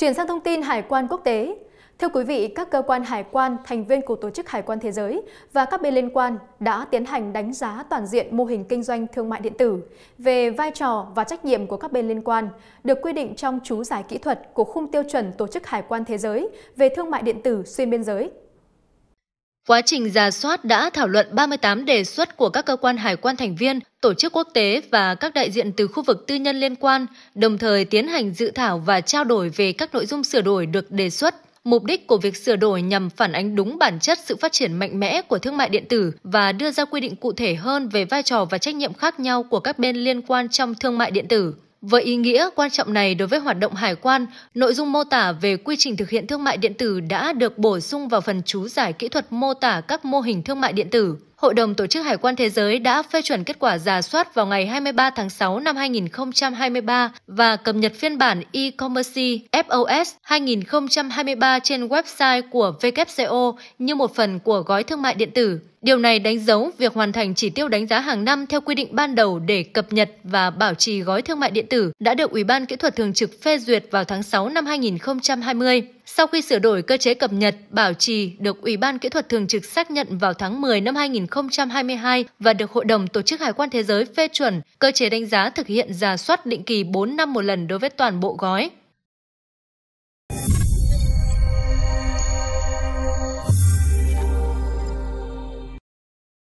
Chuyển sang thông tin hải quan quốc tế. Theo quý vị, các cơ quan hải quan, thành viên của Tổ chức Hải quan Thế giới và các bên liên quan đã tiến hành đánh giá toàn diện mô hình kinh doanh thương mại điện tử về vai trò và trách nhiệm của các bên liên quan, được quy định trong chú giải kỹ thuật của khung tiêu chuẩn Tổ chức Hải quan Thế giới về thương mại điện tử xuyên biên giới Quá trình ra soát đã thảo luận 38 đề xuất của các cơ quan hải quan thành viên, tổ chức quốc tế và các đại diện từ khu vực tư nhân liên quan, đồng thời tiến hành dự thảo và trao đổi về các nội dung sửa đổi được đề xuất. Mục đích của việc sửa đổi nhằm phản ánh đúng bản chất sự phát triển mạnh mẽ của thương mại điện tử và đưa ra quy định cụ thể hơn về vai trò và trách nhiệm khác nhau của các bên liên quan trong thương mại điện tử. Với ý nghĩa quan trọng này đối với hoạt động hải quan, nội dung mô tả về quy trình thực hiện thương mại điện tử đã được bổ sung vào phần chú giải kỹ thuật mô tả các mô hình thương mại điện tử. Hội đồng Tổ chức Hải quan Thế giới đã phê chuẩn kết quả giả soát vào ngày 23 tháng 6 năm 2023 và cập nhật phiên bản e-commerce FOS 2023 trên website của WCO như một phần của gói thương mại điện tử. Điều này đánh dấu việc hoàn thành chỉ tiêu đánh giá hàng năm theo quy định ban đầu để cập nhật và bảo trì gói thương mại điện tử đã được Ủy ban Kỹ thuật Thường trực phê duyệt vào tháng 6 năm 2020. Sau khi sửa đổi cơ chế cập nhật, bảo trì được Ủy ban Kỹ thuật Thường trực xác nhận vào tháng 10 năm 2022 và được Hội đồng Tổ chức Hải quan Thế giới phê chuẩn, cơ chế đánh giá thực hiện giả soát định kỳ 4 năm một lần đối với toàn bộ gói